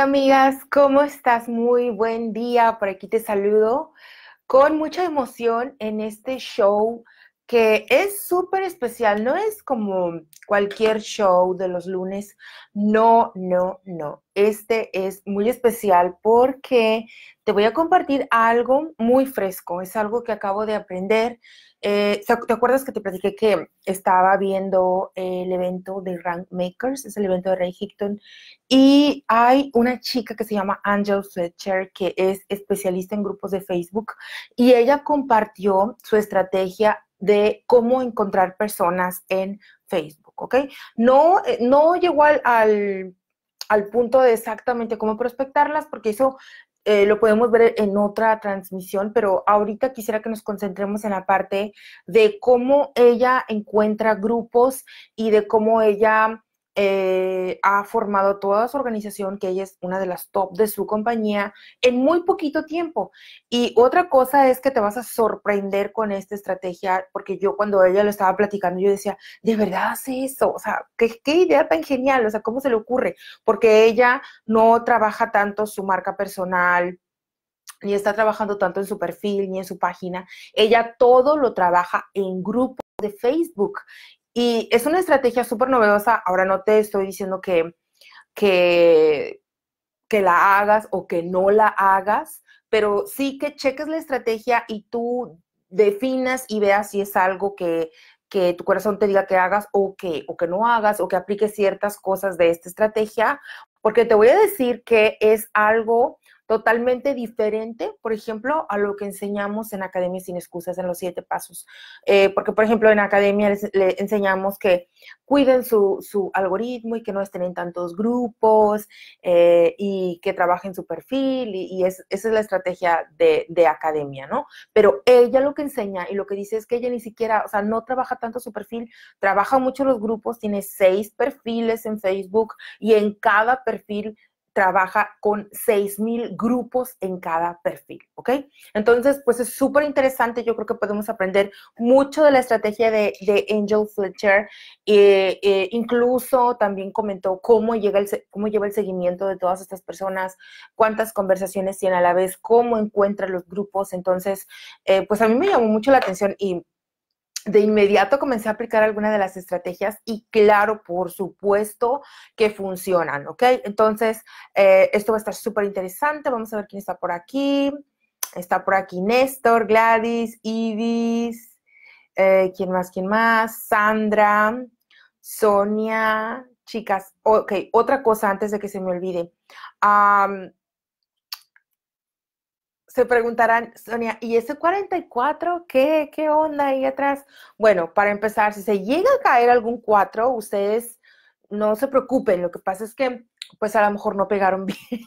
amigas, ¿cómo estás? Muy buen día, por aquí te saludo con mucha emoción en este show que es súper especial, no es como cualquier show de los lunes, no, no, no. Este es muy especial porque te voy a compartir algo muy fresco, es algo que acabo de aprender. Eh, ¿Te acuerdas que te platiqué que estaba viendo el evento de Rank Makers, es el evento de Ray Hickton, y hay una chica que se llama Angel Fletcher, que es especialista en grupos de Facebook, y ella compartió su estrategia de cómo encontrar personas en Facebook, ¿ok? No, eh, no llegó al, al, punto de exactamente cómo prospectarlas, porque eso eh, lo podemos ver en otra transmisión, pero ahorita quisiera que nos concentremos en la parte de cómo ella encuentra grupos y de cómo ella eh, ha formado toda su organización, que ella es una de las top de su compañía, en muy poquito tiempo. Y otra cosa es que te vas a sorprender con esta estrategia, porque yo cuando ella lo estaba platicando, yo decía, ¿de verdad hace eso? O sea, qué idea tan genial? O sea, ¿cómo se le ocurre? Porque ella no trabaja tanto su marca personal, ni está trabajando tanto en su perfil ni en su página. Ella todo lo trabaja en grupos de Facebook y es una estrategia súper novedosa. Ahora no te estoy diciendo que, que, que la hagas o que no la hagas, pero sí que cheques la estrategia y tú definas y veas si es algo que, que tu corazón te diga que hagas o que, o que no hagas o que apliques ciertas cosas de esta estrategia, porque te voy a decir que es algo totalmente diferente, por ejemplo, a lo que enseñamos en Academia Sin Excusas en los siete pasos. Eh, porque, por ejemplo, en Academia le enseñamos que cuiden su, algoritmo y que no estén en tantos grupos eh, y que trabajen su perfil y, esa es la estrategia de, de, Academia, ¿no? Pero ella lo que enseña y lo que dice es que ella ni siquiera, o sea, no trabaja tanto su perfil, trabaja mucho los grupos, tiene seis perfiles en Facebook y en cada perfil trabaja con 6.000 grupos en cada perfil, ¿ok? Entonces, pues es súper interesante, yo creo que podemos aprender mucho de la estrategia de, Angel Fletcher, y eh, eh, incluso también comentó cómo, llega el, cómo lleva el seguimiento de todas estas personas, cuántas conversaciones tiene a la vez, cómo encuentra los grupos, entonces, eh, pues a mí me llamó mucho la atención y de inmediato comencé a aplicar alguna de las estrategias y claro, por supuesto que funcionan, ¿ok? Entonces, eh, esto va a estar súper interesante. Vamos a ver quién está por aquí. Está por aquí Néstor, Gladys, Ibis, eh, ¿quién más? ¿Quién más? Sandra, Sonia, chicas. Ok, otra cosa antes de que se me olvide se preguntarán, Sonia, ¿y ese 44 qué, qué onda ahí atrás? Bueno, para empezar, si se llega a caer algún 4, ustedes no se preocupen, lo que pasa es que pues a lo mejor no pegaron bien.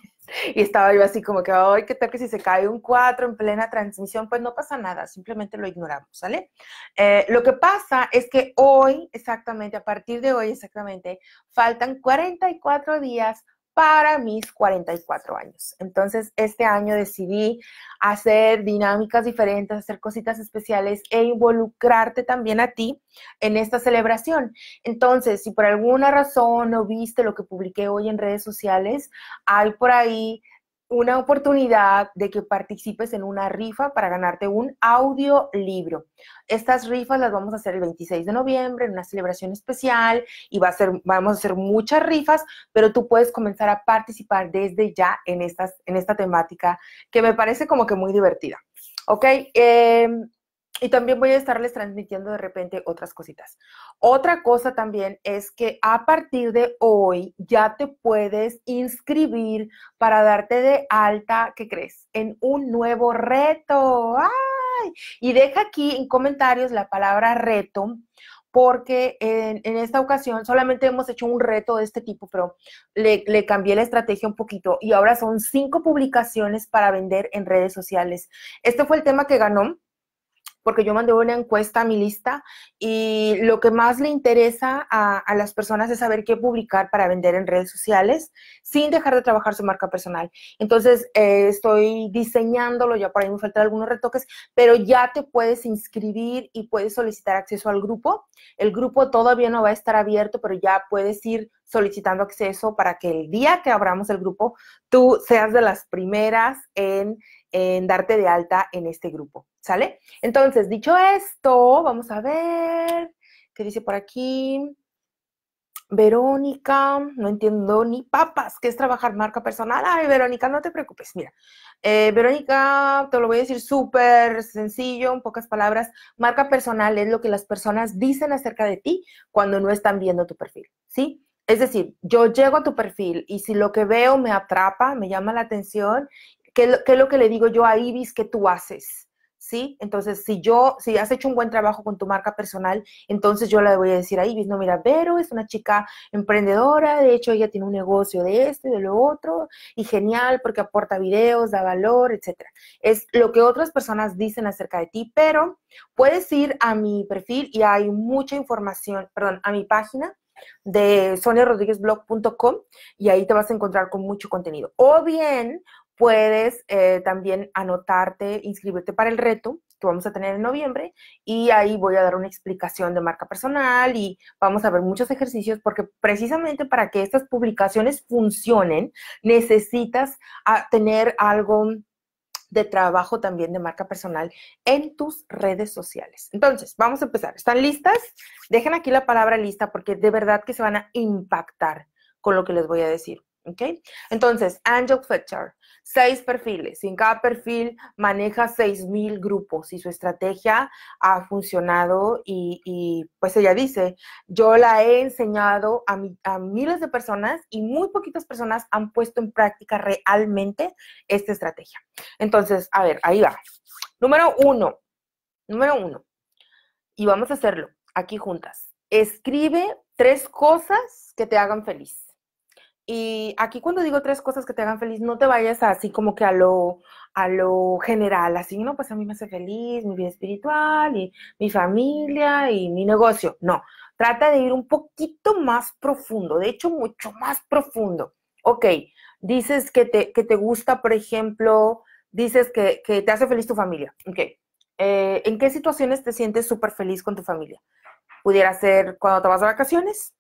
Y estaba yo así como que, ay, qué tal que si se cae un 4 en plena transmisión, pues no pasa nada, simplemente lo ignoramos, ¿sale? Eh, lo que pasa es que hoy, exactamente, a partir de hoy exactamente, faltan 44 días para mis 44 años. Entonces, este año decidí hacer dinámicas diferentes, hacer cositas especiales e involucrarte también a ti en esta celebración. Entonces, si por alguna razón no viste lo que publiqué hoy en redes sociales, hay por ahí una oportunidad de que participes en una rifa para ganarte un audiolibro. Estas rifas las vamos a hacer el 26 de noviembre en una celebración especial y va a ser, vamos a hacer muchas rifas, pero tú puedes comenzar a participar desde ya en, estas, en esta temática que me parece como que muy divertida. ¿Ok? Em, y también voy a estarles transmitiendo de repente otras cositas. Otra cosa también es que a partir de hoy ya te puedes inscribir para darte de alta, ¿qué crees? En un nuevo reto. ¡Ay! Y deja aquí en comentarios la palabra reto porque en, esta ocasión solamente hemos hecho un reto de este tipo, pero le, le, cambié la estrategia un poquito y ahora son cinco publicaciones para vender en redes sociales. Este fue el tema que ganó porque yo mandé una encuesta a mi lista y lo que más le interesa a, las personas es saber qué publicar para vender en redes sociales sin dejar de trabajar su marca personal. Entonces, eh, estoy diseñándolo, ya por ahí me faltan algunos retoques, pero ya te puedes inscribir y puedes solicitar acceso al grupo. El grupo todavía no va a estar abierto, pero ya puedes ir solicitando acceso para que el día que abramos el grupo, tú seas de las primeras en en darte de alta en este grupo, ¿sale? Entonces, dicho esto, vamos a ver qué dice por aquí. Verónica, no entiendo ni papas, ¿qué es trabajar marca personal? Ay, Verónica, no te preocupes, mira. Eh, Verónica, te lo voy a decir súper sencillo, en pocas palabras. Marca personal es lo que las personas dicen acerca de ti cuando no están viendo tu perfil, ¿sí? Es decir, yo llego a tu perfil y si lo que veo me atrapa, me llama la atención ¿qué, es lo que le digo yo a Ibis que tú haces? ¿Sí? Entonces, si yo, si has hecho un buen trabajo con tu marca personal, entonces yo le voy a decir a Ibis, no, mira, Vero es una chica emprendedora, de hecho ella tiene un negocio de este y de lo otro, y genial porque aporta videos, da valor, etc. Es lo que otras personas dicen acerca de ti, pero puedes ir a mi perfil y hay mucha información, perdón, a mi página, de soniarodríguezblog.com y ahí te vas a encontrar con mucho contenido. O bien puedes eh, también anotarte, inscribirte para el reto que vamos a tener en noviembre y ahí voy a dar una explicación de marca personal y vamos a ver muchos ejercicios porque precisamente para que estas publicaciones funcionen necesitas ah, tener algo de trabajo también de marca personal en tus redes sociales. Entonces, vamos a empezar. ¿Están listas? Dejen aquí la palabra lista porque de verdad que se van a impactar con lo que les voy a decir. ¿Ok? Entonces, Angel Fletcher, seis perfiles. Y en cada perfil maneja seis mil grupos y su estrategia ha funcionado y, y, pues ella dice, yo la he enseñado a, a miles de personas y muy poquitas personas han puesto en práctica realmente esta estrategia. Entonces, a ver, ahí va. Número uno, número uno, y vamos a hacerlo aquí juntas. Escribe tres cosas que te hagan feliz. Y aquí cuando digo tres cosas que te hagan feliz, no te vayas así como que a lo, a lo general, así, no, pues a mí me hace feliz mi vida espiritual y mi familia y mi negocio. No, trata de ir un poquito más profundo, de hecho mucho más profundo. Ok, dices que te, que te gusta, por ejemplo, dices que, te hace feliz tu familia. Ok, eh, ¿en qué situaciones te sientes súper feliz con tu familia? Pudiera ser cuando te vas de vacaciones,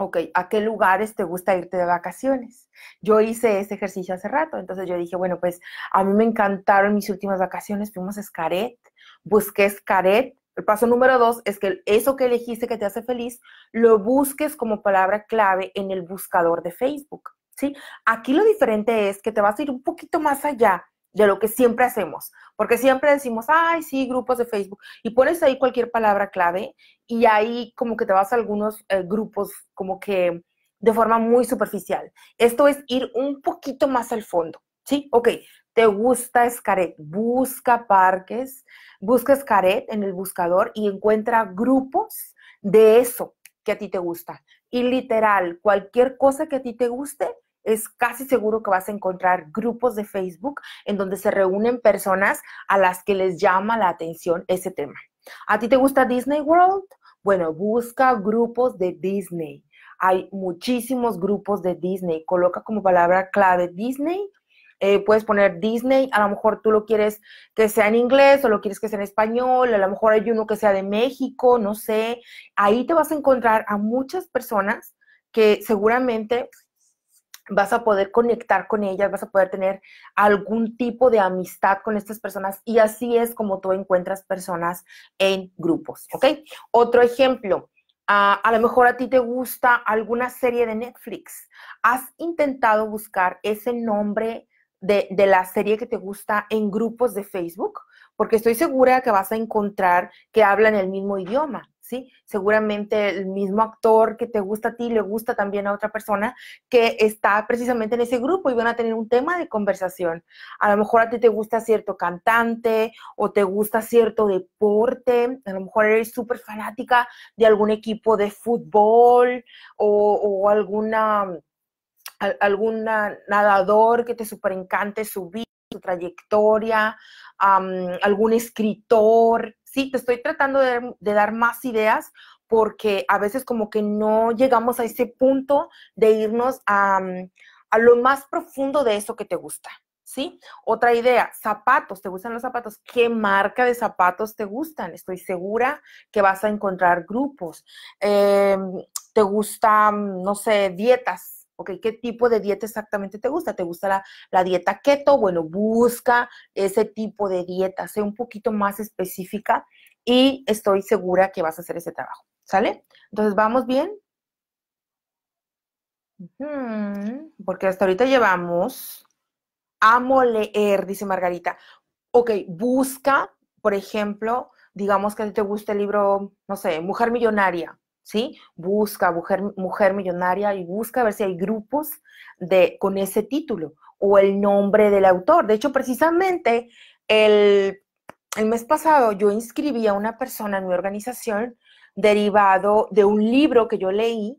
ok, ¿a qué lugares te gusta irte de vacaciones? Yo hice ese ejercicio hace rato, entonces yo dije, bueno, pues a mí me encantaron mis últimas vacaciones, fuimos a Escaret, busqué Xcaret. El paso número dos es que eso que elegiste que te hace feliz, lo busques como palabra clave en el buscador de Facebook, ¿sí? Aquí lo diferente es que te vas a ir un poquito más allá de lo que siempre hacemos, porque siempre decimos, ay, sí, grupos de Facebook, y pones ahí cualquier palabra clave y ahí como que te vas a algunos eh, grupos como que de forma muy superficial. Esto es ir un poquito más al fondo, ¿sí? Ok, te gusta Escaret, busca parques, busca Escaret en el buscador y encuentra grupos de eso que a ti te gusta. Y literal, cualquier cosa que a ti te guste, es casi seguro que vas a encontrar grupos de Facebook en donde se reúnen personas a las que les llama la atención ese tema. ¿A ti te gusta Disney World? Bueno, busca grupos de Disney. Hay muchísimos grupos de Disney. Coloca como palabra clave Disney. Eh, puedes poner Disney. A lo mejor tú lo quieres que sea en inglés o lo quieres que sea en español. A lo mejor hay uno que sea de México, no sé. Ahí te vas a encontrar a muchas personas que seguramente vas a poder conectar con ellas, vas a poder tener algún tipo de amistad con estas personas y así es como tú encuentras personas en grupos, ¿ok? Otro ejemplo, ah, a lo mejor a ti te gusta alguna serie de Netflix, has intentado buscar ese nombre de, de la serie que te gusta en grupos de Facebook, porque estoy segura que vas a encontrar que hablan el mismo idioma. Seguramente el mismo actor que te gusta a ti le gusta también a otra persona que está precisamente en ese grupo y van a tener un tema de conversación. A lo mejor a ti te gusta cierto cantante o te gusta cierto deporte, a lo mejor eres súper fanática de algún equipo de fútbol o, alguna mm, algún nadador que te super encante su vida, su trayectoria, algún escritor. Sí, te estoy tratando de, dar más ideas porque a veces como que no llegamos a ese punto de irnos a, lo más profundo de eso que te gusta, ¿sí? Otra idea, zapatos, ¿te gustan los zapatos? ¿Qué marca de zapatos te gustan? Estoy segura que vas a encontrar grupos. Em, ¿Te gusta, no sé, dietas? ¿ok? ¿Qué tipo de dieta exactamente te gusta? ¿Te gusta la, la, dieta keto? Bueno, busca ese tipo de dieta, sé un poquito más específica y estoy segura que vas a hacer ese trabajo, ¿sale? Entonces, ¿vamos bien? Porque hasta ahorita llevamos, amo leer, dice Margarita. Ok, busca, por ejemplo, digamos que te gusta el libro, no sé, Mujer Millonaria, ¿sí? Busca mujer, mujer millonaria y busca ver si hay grupos de, con ese título o el nombre del autor. De hecho, precisamente el, el mes pasado yo inscribí a una persona en mi organización derivado de un libro que yo leí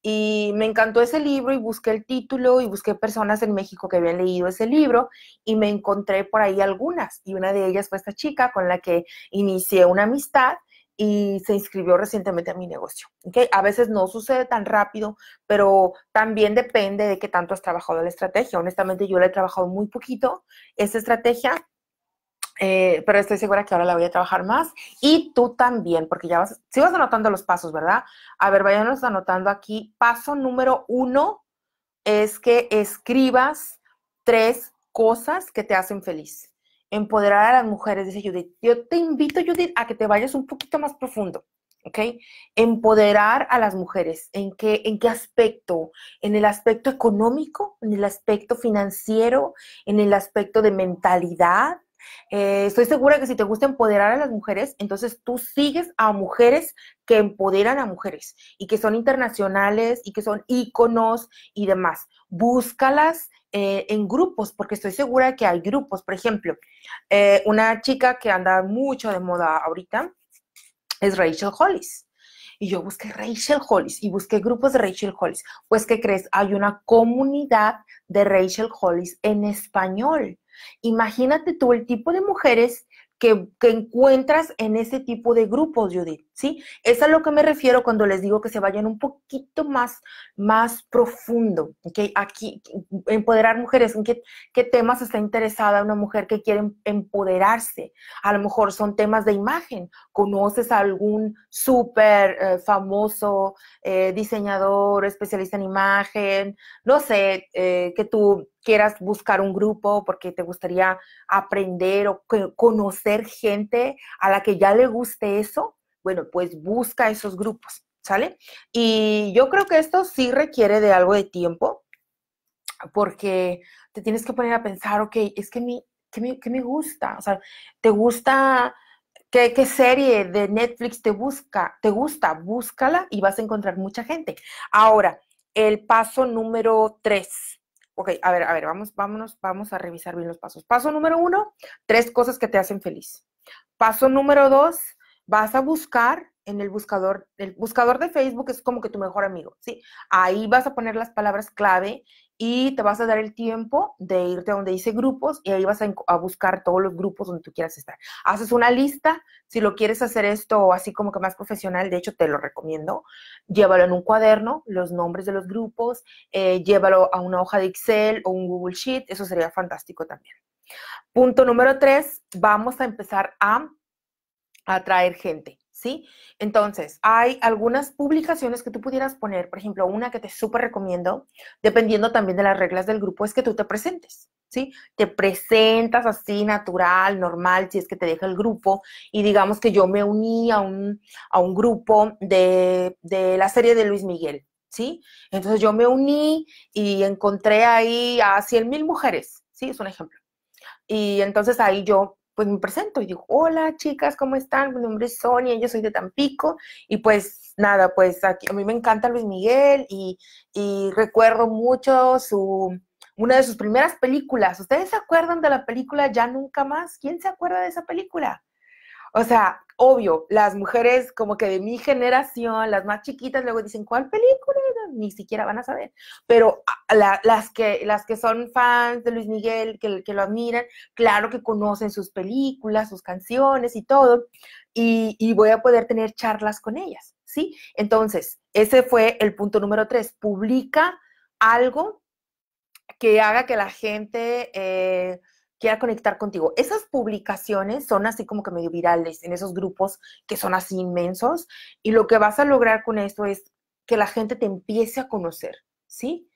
y me encantó ese libro y busqué el título y busqué personas en México que habían leído ese libro y me encontré por ahí algunas y una de ellas fue esta chica con la que inicié una amistad y se inscribió recientemente a mi negocio. ¿okay? A veces no sucede tan rápido, pero también depende de qué tanto has trabajado la estrategia. Honestamente, yo la he trabajado muy poquito, esa estrategia, eh, pero estoy segura que ahora la voy a trabajar más. Y tú también, porque ya vas, si vas anotando los pasos, ¿verdad? A ver, váyanos anotando aquí. Paso número uno es que escribas tres cosas que te hacen feliz empoderar a las mujeres, dice Judith. Yo te invito, Judith, a que te vayas un poquito más profundo, ¿ok? Empoderar a las mujeres, ¿en qué, en qué aspecto? ¿En el aspecto económico? ¿En el aspecto financiero? ¿En el aspecto de mentalidad? Eh, estoy segura que si te gusta empoderar a las mujeres, entonces tú sigues a mujeres que empoderan a mujeres y que son internacionales y que son íconos y demás búscalas eh, en grupos, porque estoy segura que hay grupos. Por ejemplo, eh, una chica que anda mucho de moda ahorita es Rachel Hollis. Y yo busqué Rachel Hollis y busqué grupos de Rachel Hollis. Pues, ¿qué crees? Hay una comunidad de Rachel Hollis en español. Imagínate tú el tipo de mujeres que, que encuentras en ese tipo de grupos, Judith. ¿sí? Es a lo que me refiero cuando les digo que se vayan un poquito más, más profundo, ¿ok? Aquí, empoderar mujeres, ¿en qué, temas está interesada una mujer que quiere em, empoderarse? A lo mejor son temas de imagen, conoces a algún súper eh, famoso eh, diseñador, especialista en imagen, no sé, eh, que tú quieras buscar un grupo porque te gustaría aprender o conocer gente a la que ya le guste eso, bueno, pues busca esos grupos, ¿sale? Y yo creo que esto sí requiere de algo de tiempo, porque te tienes que poner a pensar, ok, es que me, me gusta? O sea, ¿te gusta ¿Qué, ¿Qué, serie de Netflix te busca? ¿Te gusta? Búscala y vas a encontrar mucha gente. Ahora, el paso número tres. Ok, a ver, a ver, vamos, vámonos, vamos a revisar bien los pasos. Paso número uno, tres cosas que te hacen feliz. Paso número dos, vas a buscar en el buscador, el buscador de Facebook es como que tu mejor amigo, ¿sí? Ahí vas a poner las palabras clave y te vas a dar el tiempo de irte a donde dice grupos y ahí vas a, buscar todos los grupos donde tú quieras estar. Haces una lista, si lo quieres hacer esto así como que más profesional, de hecho te lo recomiendo, llévalo en un cuaderno, los nombres de los grupos, eh, llévalo a una hoja de Excel o un Google Sheet, eso sería fantástico también. Punto número tres, vamos a empezar a atraer gente, ¿sí? Entonces, hay algunas publicaciones que tú pudieras poner, por ejemplo, una que te súper recomiendo, dependiendo también de las reglas del grupo, es que tú te presentes, ¿sí? Te presentas así natural, normal, si es que te deja el grupo, y digamos que yo me uní a un, a un grupo de, de la serie de Luis Miguel, ¿sí? Entonces yo me uní y encontré ahí a 100 mil mujeres, ¿sí? Es un ejemplo. Y entonces ahí yo pues me presento y digo, hola chicas, ¿cómo están? Mi nombre es Sonia, yo soy de Tampico y pues nada, pues aquí, a mí me encanta Luis Miguel y, y recuerdo mucho su, una de sus primeras películas. ¿Ustedes se acuerdan de la película Ya Nunca Más? ¿Quién se acuerda de esa película? O sea, obvio, las mujeres como que de mi generación, las más chiquitas, luego dicen, ¿cuál película? Ni siquiera van a saber. Pero ah, las, que, las que son fans de Luis Miguel, que, lo admiran, claro que conocen sus películas, sus canciones y todo, y, voy a poder tener charlas con ellas, ¿sí? Entonces, ese fue el punto número tres, publica algo que haga que la gente... Eh, quiera conectar contigo. Esas publicaciones son así como que medio virales en esos grupos que son así inmensos y lo que vas a lograr con esto es que la gente te empiece a conocer, ¿sí?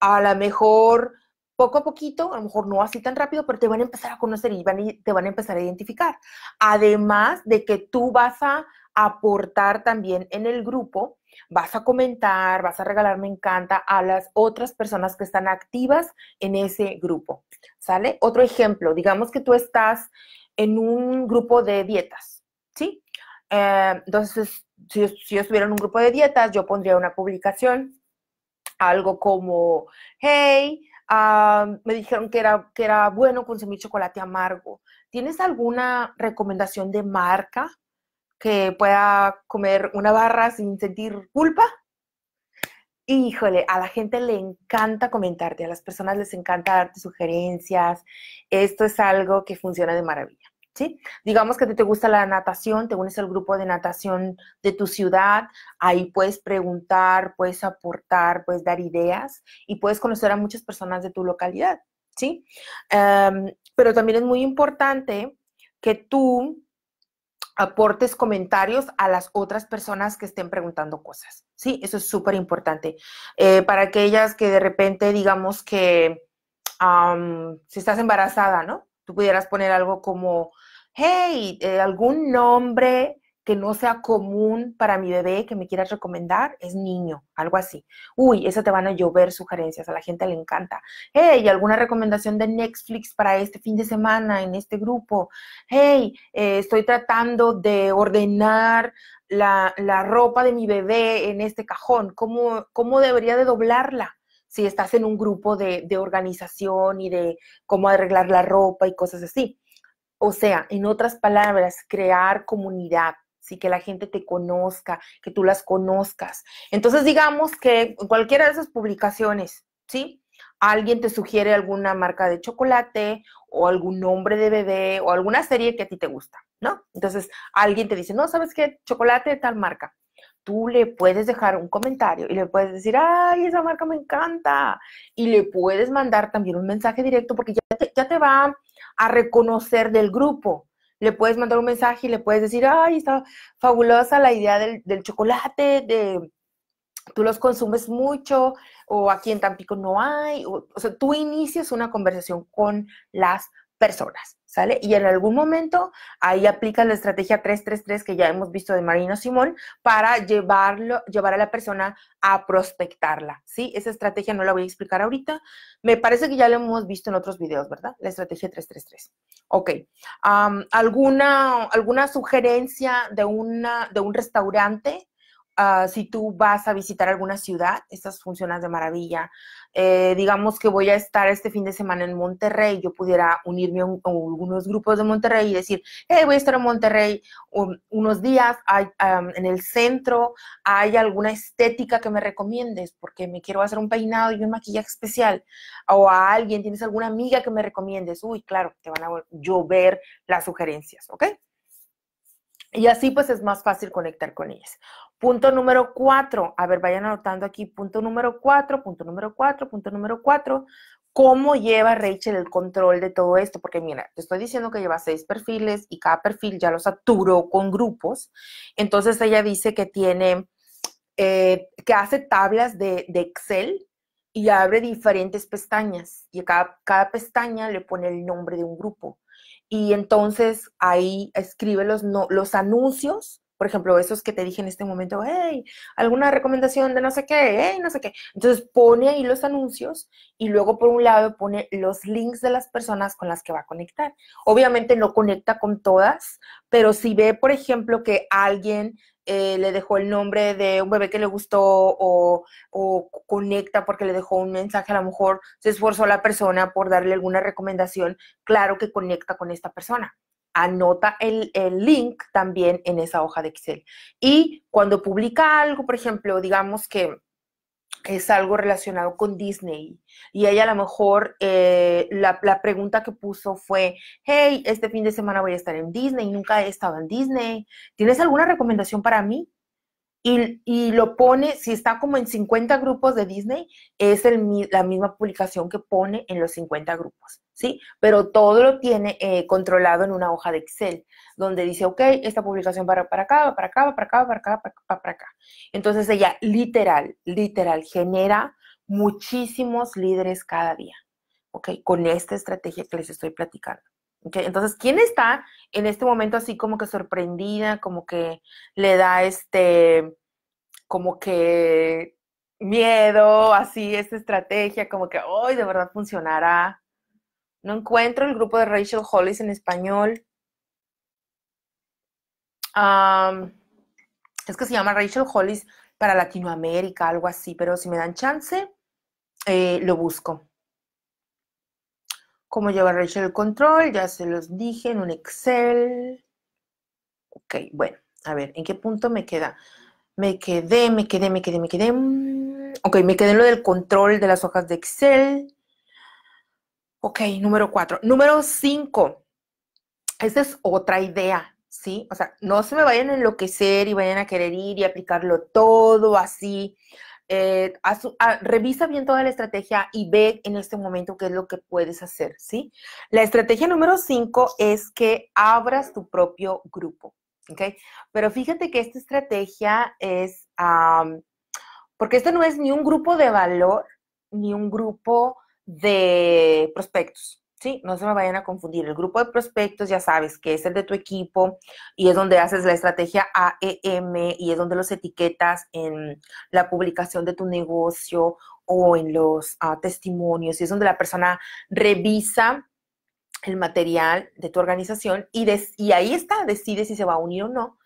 A lo mejor poco a poquito, a lo mejor no así tan rápido, pero te van a empezar a conocer y te van a empezar a identificar. Además de que tú vas a aportar también en el grupo, vas a comentar, vas a regalar me encanta a las otras personas que están activas en ese grupo. ¿Sale? Otro ejemplo, digamos que tú estás en un grupo de dietas, ¿sí? Eh, entonces, si, si yo estuviera en un grupo de dietas, yo pondría una publicación, algo como, hey, Ah, me dijeron que era, que era bueno consumir chocolate amargo. ¿Tienes alguna recomendación de marca que pueda comer una barra sin sentir culpa? Híjole, a la gente le encanta comentarte, a las personas les encanta darte sugerencias. Esto es algo que funciona de maravilla. ¿Sí? Digamos que te, gusta la natación, te unes al grupo de natación de tu ciudad, ahí puedes preguntar, puedes aportar, puedes dar ideas y puedes conocer a muchas personas de tu localidad, ¿sí? Em, pero también es muy importante que tú aportes comentarios a las otras personas que estén preguntando cosas, ¿sí? Eso es súper importante. Eh, para aquellas que de repente, digamos que si estás embarazada, ¿no? Tú pudieras poner algo como, hey, eh, algún nombre que no sea común para mi bebé que me quieras recomendar es niño, algo así. Uy, esa te van a llover sugerencias, a la gente le encanta. Hey, alguna recomendación de Netflix para este fin de semana en este grupo. Hey, eh, estoy tratando de ordenar la, ropa de mi bebé en este cajón. ¿Cómo, debería de doblarla? Si estás en un grupo de organización y de cómo arreglar la ropa y cosas así. O sea, en otras palabras, crear comunidad, sí que la gente te conozca, que tú las conozcas. Entonces, digamos que cualquiera de esas publicaciones, ¿sí? Alguien te sugiere alguna marca de chocolate o algún nombre de bebé o alguna serie que a ti te gusta, ¿no? Entonces, alguien te dice, no, ¿sabes qué? Chocolate de tal marca tú le puedes dejar un comentario y le puedes decir, ay, esa marca me encanta. Y le puedes mandar también un mensaje directo porque ya te, ya te va a reconocer del grupo. Le puedes mandar un mensaje y le puedes decir, ay, está fabulosa la idea del, chocolate, de, tú los consumes mucho o aquí en Tampico no hay. O, o sea, tú inicias una conversación con las personas personas, ¿sale? Y en algún momento ahí aplican la estrategia 333 que ya hemos visto de Marino Simón para llevarlo, llevar a la persona a prospectarla, ¿sí? Esa estrategia no la voy a explicar ahorita. Me parece que ya lo hemos visto en otros videos, ¿verdad? La estrategia 333. Ok. ¿alguna, ¿Alguna sugerencia de, una, de un restaurante? Ah, si tú vas a visitar alguna ciudad, estas funcionan de maravilla. Eh, digamos que voy a estar este fin de semana en Monterrey, yo pudiera unirme a, algunos grupos de Monterrey y decir, hey, voy a estar en Monterrey unos días en el centro, hay alguna estética que me recomiendes porque me quiero hacer un peinado y un maquillaje especial. O a alguien, tienes alguna amiga que me recomiendes. Uy, claro, te van a llover las sugerencias, ¿ok? Y así pues es más fácil conectar con ellas. Punto número cuatro, a ver, vayan anotando aquí, punto número cuatro, punto número cuatro, punto número cuatro, cómo lleva Rachel el control de todo esto, porque mira, te estoy diciendo que lleva seis perfiles y cada perfil ya lo saturó con grupos, entonces ella dice que tiene, eh, que hace tablas de, Excel y abre diferentes pestañas y cada, cada pestaña le pone el nombre de un grupo y entonces ahí escribe los, los anuncios por ejemplo, esos que te dije en este momento, hey, alguna recomendación de no sé qué, hey, no sé qué. Entonces pone ahí los anuncios y luego por un lado pone los links de las personas con las que va a conectar. Obviamente no conecta con todas, pero si ve, por ejemplo, que alguien eh, le dejó el nombre de un bebé que le gustó o, o, conecta porque le dejó un mensaje, a lo mejor se esforzó la persona por darle alguna recomendación, claro que conecta con esta persona anota el, link también en esa hoja de Excel. Y cuando publica algo, por ejemplo, digamos que es algo relacionado con Disney y ella a lo mejor eh, la, pregunta que puso fue, hey, este fin de semana voy a estar en Disney, nunca he estado en Disney, ¿tienes alguna recomendación para mí? y, lo pone, si está como en 50 grupos de Disney, es el, la misma publicación que pone en los 50 grupos, ¿sí? Pero todo lo tiene eh, controlado en una hoja de Excel, donde dice, ok, esta publicación va para acá, va para acá, va para acá, va para acá, va para acá. Entonces ella literal, literal, genera muchísimos líderes cada día, ¿ok? Con esta estrategia que les estoy platicando entonces, ¿quién está en este momento así como que sorprendida, como que le da este, como que miedo, así, esta estrategia, como que, hoy de verdad funcionará? No encuentro el grupo de Rachel Hollis en español. es que se llama Rachel Hollis para Latinoamérica, algo así, pero si me dan chance, eh, lo busco cómo llevar el control, ya se los dije en un Excel. Ok, bueno, a ver, ¿en qué punto me queda? Me quedé, me quedé, me quedé, me quedé. Mm, ok, me quedé en lo del control de las hojas de Excel. Ok, número cuatro. Número cinco. Esta es otra idea, ¿sí? O sea, no se me vayan a enloquecer y vayan a querer ir y aplicarlo todo así eh, ah, revisa bien toda la estrategia y ve en este momento qué es lo que puedes hacer, ¿sí? La estrategia número cinco es que abras tu propio grupo, ¿ok? Pero fíjate que esta estrategia es, porque esto no es ni un grupo de valor, ni un grupo de prospectos, ¿sí? No se me vayan a confundir. El grupo de prospectos, ya sabes, que es el de tu equipo y es donde haces la estrategia AEM y es donde los etiquetas en la publicación de tu negocio o en los ah, testimonios y es donde la persona revisa el material de tu organización y, y ahí está, decide si se va a unir o no,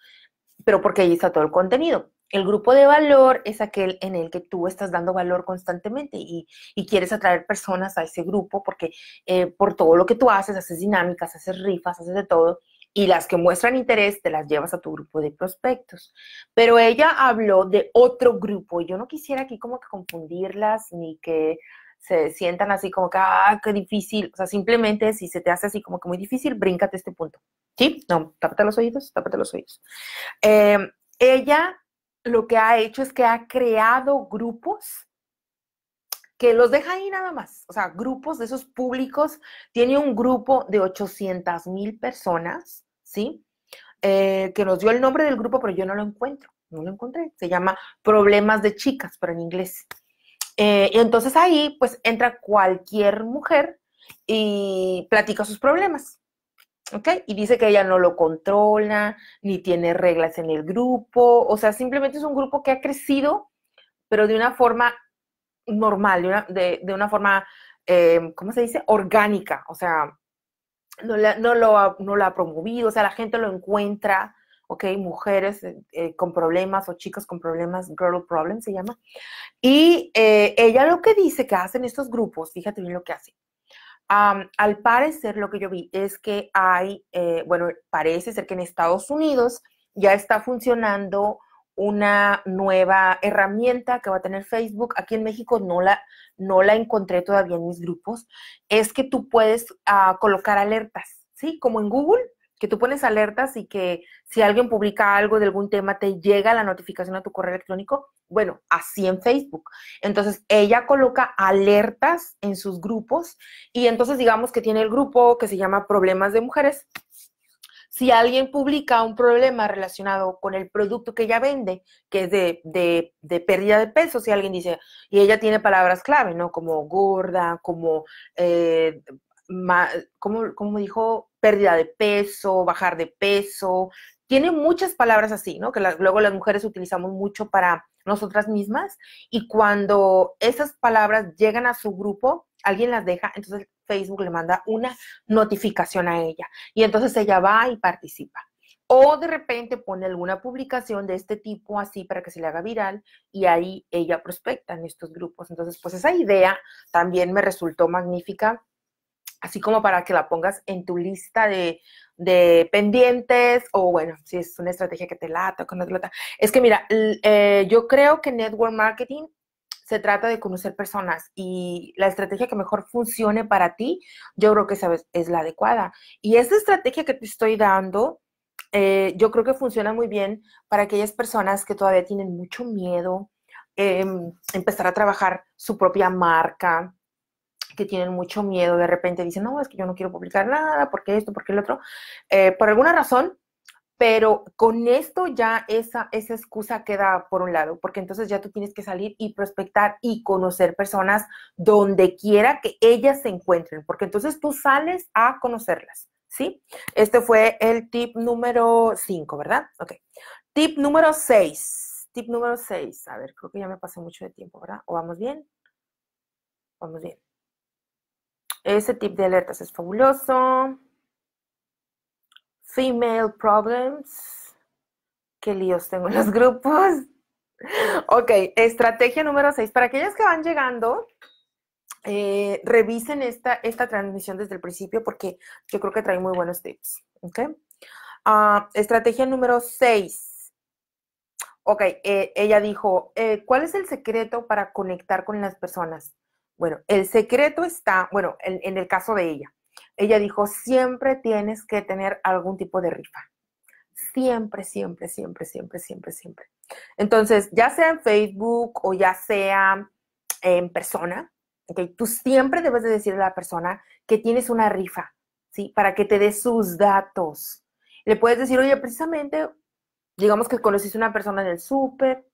pero porque ahí está todo el contenido. El grupo de valor es aquel en el que tú estás dando valor constantemente y, quieres atraer personas a ese grupo porque eh, por todo lo que tú haces, haces dinámicas, haces rifas, haces de todo y las que muestran interés te las llevas a tu grupo de prospectos. Pero ella habló de otro grupo. Yo no quisiera aquí como que confundirlas ni que se sientan así como que, ah, qué difícil. O sea, simplemente si se te hace así como que muy difícil, bríncate este punto. ¿Sí? No, tápate los oídos, tápate los oídos. Em, ella lo que ha hecho es que ha creado grupos que los deja ahí nada más. O sea, grupos de esos públicos. Tiene un grupo de 800 mil personas, ¿sí? Eh, que nos dio el nombre del grupo, pero yo no lo encuentro. No lo encontré. Se llama Problemas de Chicas, pero en inglés. Eh, y entonces ahí, pues, entra cualquier mujer y platica sus problemas. Y dice que ella no lo controla, ni tiene reglas en el grupo, o sea, simplemente es un grupo que ha crecido, pero de una forma normal, de una, forma, eh, ¿cómo se dice? Orgánica, o sea, no, lo ha, promovido, o sea, la gente lo encuentra, ¿ok? Mujeres eh, eh, con problemas o chicos con problemas, girl problems se llama. Y ella lo que dice que hacen estos grupos, fíjate bien lo que hace, al parecer lo que yo vi es que hay, eh, bueno, parece ser que en Estados Unidos ya está funcionando una nueva herramienta que va a tener Facebook. Aquí en México no la, no la encontré todavía en mis grupos. Es que tú puedes ah, colocar alertas, ¿sí? Como en Google, que tú pones alertas y que si alguien publica algo de algún tema te llega la notificación a tu correo electrónico, bueno, así en Facebook. Entonces, ella coloca alertas en sus grupos y entonces digamos que tiene el grupo que se llama Problemas de Mujeres. Si alguien publica un problema relacionado con el producto que ella vende, que es de, pérdida de peso, si alguien dice, y ella tiene palabras clave, ¿no? Como gorda, como, eh, como, como dijo pérdida de peso, bajar de peso. Tiene muchas palabras así, ¿no? Que luego las mujeres utilizamos mucho para nosotras mismas y cuando esas palabras llegan a su grupo, alguien las deja, entonces Facebook le manda una notificación a ella y entonces ella va y participa. O de repente pone alguna publicación de este tipo así para que se le haga viral y ahí ella prospecta en estos grupos. Entonces, pues esa idea también me resultó magnífica así como para que la pongas en tu lista de, pendientes o bueno, si es una estrategia que te lata o que no te lata. Es que mira, eh, yo creo que network marketing se trata de conocer personas y la estrategia que mejor funcione para ti, yo creo que esa es la adecuada. Y esta estrategia que te estoy dando, eh, yo creo que funciona muy bien para aquellas personas que todavía tienen mucho miedo, em, empezar a trabajar su propia marca, que tienen mucho miedo, de repente dicen, no, es que yo no quiero publicar nada, porque esto, porque el otro, eh, por alguna razón, pero con esto ya esa, esa excusa queda por un lado, porque entonces ya tú tienes que salir y prospectar y conocer personas donde quiera que ellas se encuentren, porque entonces tú sales a conocerlas, ¿sí? Este fue el tip número 5, ¿verdad? Ok. Tip número 6. Tip número 6. A ver, creo que ya me pasé mucho de tiempo, ¿verdad? ¿O vamos bien? Vamos bien. Ese tip de alertas es fabuloso. Female problems. Qué líos tengo en los grupos. Ok, estrategia número 6. Para aquellas que van llegando, eh, revisen esta, esta transmisión desde el principio porque yo creo que trae muy buenos tips. Okay. Ah, estrategia número 6. Ok, eh, ella dijo, eh, ¿cuál es el secreto para conectar con las personas? Bueno, el secreto está, bueno, en, el caso de ella, ella dijo, siempre tienes que tener algún tipo de rifa. Siempre, siempre, siempre, siempre, siempre, siempre. Entonces, ya sea en Facebook o ya sea en persona, tú siempre debes de decirle a la persona que tienes una rifa, ¿sí? Para que te dé sus datos. Le puedes decir, oye, precisamente, digamos que conociste a una persona en el súper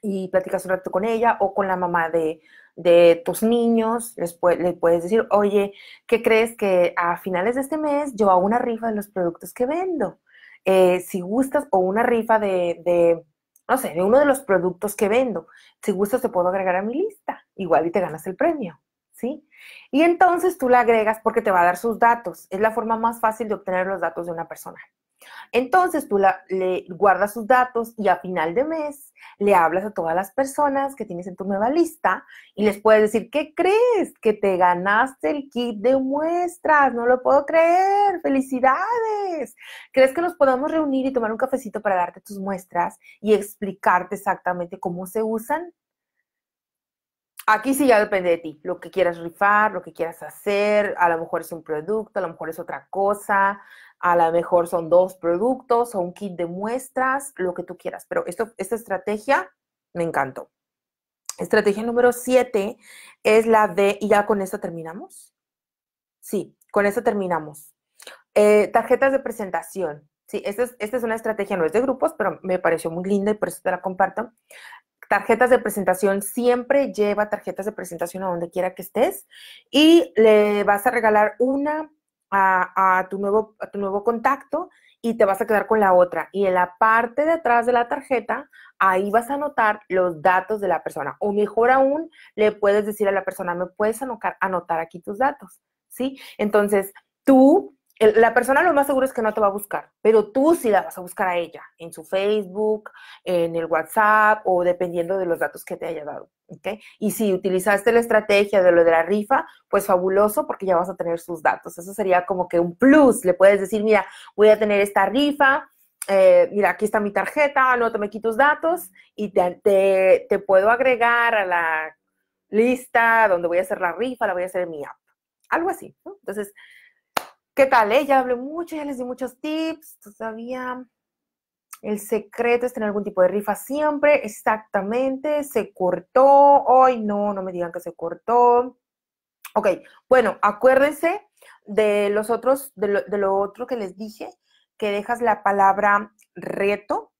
y platicas un rato con ella o con la mamá de, de tus niños, les, puedes decir, oye, ¿qué crees que a finales de este mes yo hago una rifa de los productos que vendo? Eh, si gustas, o una rifa de, de, no sé, de uno de los productos que vendo. Si gustas, te puedo agregar a mi lista. Igual y te ganas el premio, ¿sí? Y entonces tú la agregas porque te va a dar sus datos. Es la forma más fácil de obtener los datos de una persona. Entonces tú le guardas sus datos y a final de mes le hablas a todas las personas que tienes en tu nueva lista y les puedes decir, ¿qué crees? Que te ganaste el kit de muestras, no lo puedo creer, felicidades. ¿Crees que nos podamos reunir y tomar un cafecito para darte tus muestras y explicarte exactamente cómo se usan? Aquí sí ya depende de ti, lo que quieras rifar, lo que quieras hacer, a lo mejor es un producto, a lo mejor es otra cosa, a lo mejor son dos productos o un kit de muestras, lo que tú quieras. Pero esto, esta estrategia me encantó. Estrategia número siete es la de, y ya con esto terminamos. Sí, con esto terminamos. Eh, tarjetas de presentación. Sí, esta esta es una estrategia, no es de grupos, pero me pareció muy linda y por eso te la comparto tarjetas de presentación, siempre lleva tarjetas de presentación a donde quiera que estés y le vas a regalar una a, tu nuevo, tu nuevo contacto y te vas a quedar con la otra. Y en la parte de atrás de la tarjeta, ahí vas a anotar los datos de la persona. O mejor aún, le puedes decir a la persona, me puedes anotar, anotar aquí tus datos, ¿sí? Entonces, tú la persona lo más seguro es que no te va a buscar, pero tú sí la vas a buscar a ella, en su Facebook, en el WhatsApp o dependiendo de los datos que te haya dado. ¿okay? Y si utilizaste la estrategia de lo de la rifa, pues fabuloso porque ya vas a tener sus datos. Eso sería como que un plus. Le puedes decir, mira, voy a tener esta rifa. Eh, mira, aquí está mi tarjeta, no me tus datos y te, te, puedo agregar a la lista donde voy a hacer la rifa, la voy a hacer en mi app. Algo así. ¿no? Entonces, ¿Qué tal? Eh? Ya hablé mucho, ya les di muchos tips. Todavía el secreto es tener algún tipo de rifa siempre. Exactamente. Se cortó. Ay, no, no me digan que se cortó. Ok, bueno, acuérdense de los otros, de lo, otro que les dije, que dejas la palabra reto,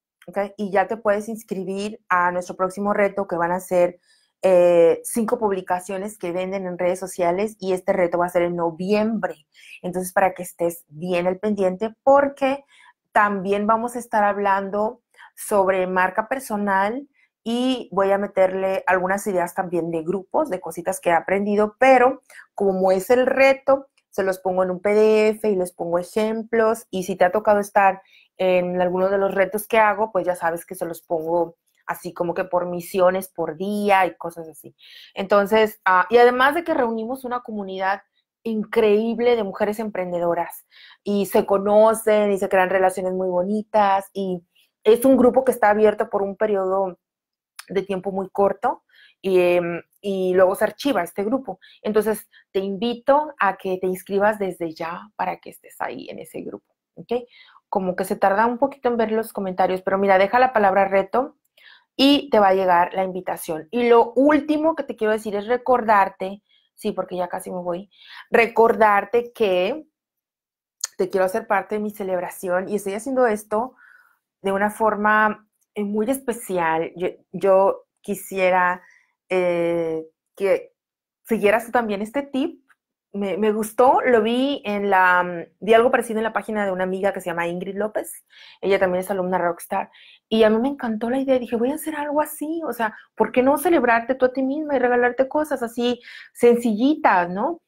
Y ya te puedes inscribir a nuestro próximo reto que van a ser eh, cinco publicaciones que venden en redes sociales y este reto va a ser en noviembre. Entonces, para que estés bien al pendiente porque también vamos a estar hablando sobre marca personal y voy a meterle algunas ideas también de grupos, de cositas que he aprendido, pero como es el reto, se los pongo en un PDF y les pongo ejemplos y si te ha tocado estar en alguno de los retos que hago, pues ya sabes que se los pongo así como que por misiones por día y cosas así. Entonces, ah, y además de que reunimos una comunidad increíble de mujeres emprendedoras y se conocen y se crean relaciones muy bonitas y es un grupo que está abierto por un periodo de tiempo muy corto y, em, y, luego se archiva este grupo. Entonces, te invito a que te inscribas desde ya para que estés ahí en ese grupo, ¿ok? Como que se tarda un poquito en ver los comentarios, pero mira, deja la palabra reto y te va a llegar la invitación. Y lo último que te quiero decir es recordarte, sí, porque ya casi me voy, recordarte que te quiero hacer parte de mi celebración y estoy haciendo esto de una forma eh, muy especial. Yo, quisiera eh, que siguieras tú también este tip me, gustó, lo vi en la, mm, vi algo parecido en la página de una amiga que se llama Ingrid López, ella también es alumna rockstar, y a mí me encantó la idea, dije, voy a hacer algo así, o sea, ¿por qué no celebrarte tú a ti misma y regalarte cosas así sencillitas, no?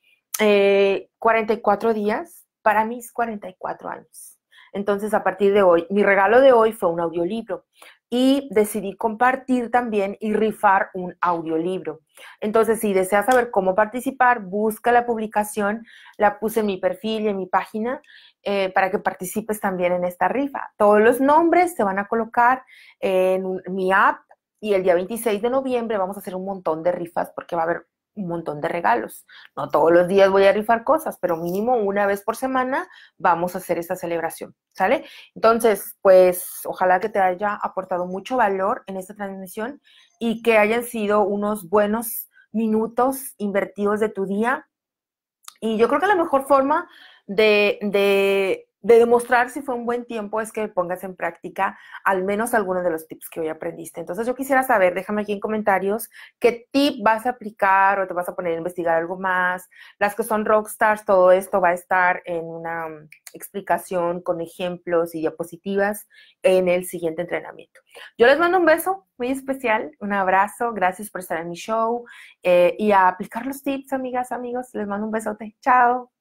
44 eh, días, para mis 44 años. Entonces, a partir de hoy, mi regalo de hoy fue un audiolibro y decidí compartir también y rifar un audiolibro. Entonces, si deseas saber cómo participar, busca la publicación, la puse en mi perfil y en mi página eh, para que participes también en esta rifa. Todos los nombres se van a colocar en mi app y el día 26 de noviembre vamos a hacer un montón de rifas porque va a haber un montón de regalos. No todos los días voy a rifar cosas, pero mínimo una vez por semana vamos a hacer esta celebración, ¿sale? Entonces, pues ojalá que te haya aportado mucho valor en esta transmisión y que hayan sido unos buenos minutos invertidos de tu día. Y yo creo que la mejor forma de, de de demostrar si fue un buen tiempo es que pongas en práctica al menos algunos de los tips que hoy aprendiste. Entonces yo quisiera saber, déjame aquí en comentarios, qué tip vas a aplicar o te vas a poner a investigar algo más. Las que son rockstars, todo esto va a estar en una mm, explicación con ejemplos y diapositivas en el siguiente entrenamiento. Yo les mando un beso muy especial, un abrazo, gracias por estar en mi show eh, y a aplicar los tips, amigas, amigos. Les mando un besote. Chao.